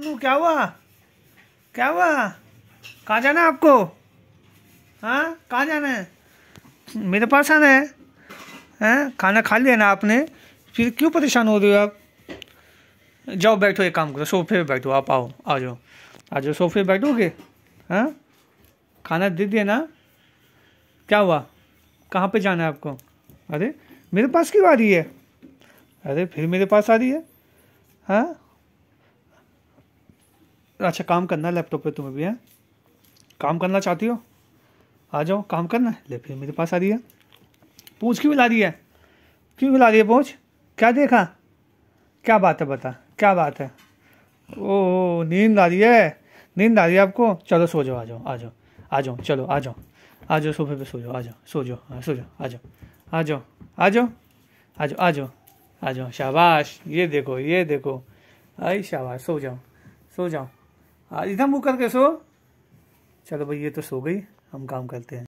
उल्लू क्या हुआ क्या हुआ कहाँ जाना है आपको हाँ कहाँ जाना है मेरे पास आना है हैं हाँ? खाना खा लिया ना आपने फिर क्यों परेशान हो रहे हो आप जाओ बैठो एक काम करो सोफे पे बैठो आप आओ आ जाओ आ जाओ सोफे पे बैठोगे हाँ खाना दे दिया ना क्या हुआ कहाँ पे जाना है आपको अरे मेरे पास क्यों आ रही है अरे फिर मेरे पास आ रही है हाँ अच्छा काम करना है लैपटॉप पे तुम्हें भी है काम करना चाहती हो आ जाओ काम करना है ले फिर मेरे पास आ रही है पूछ क्यों मिला रही है क्यों मिला रही है पूछ क्या देखा क्या बात है बता क्या बात है ओ नींद आ रही है नींद आ रही है आपको चलो सो जाओ आ जाओ आ जाओ आ जाओ चलो आ जाओ आ जाओ सोफे पे सो जाओ आ जाओ सो जाओ हाँ सो जाओ आ जाओ आ जाओ आ जाओ आ जाओ आ जाओ आ जाओ शाबाश ये देखो ये देखो आई शाबाश सो जाओ सो जाओ आज इतना बुक करके सो चलो भाई ये तो सो गई हम काम करते हैं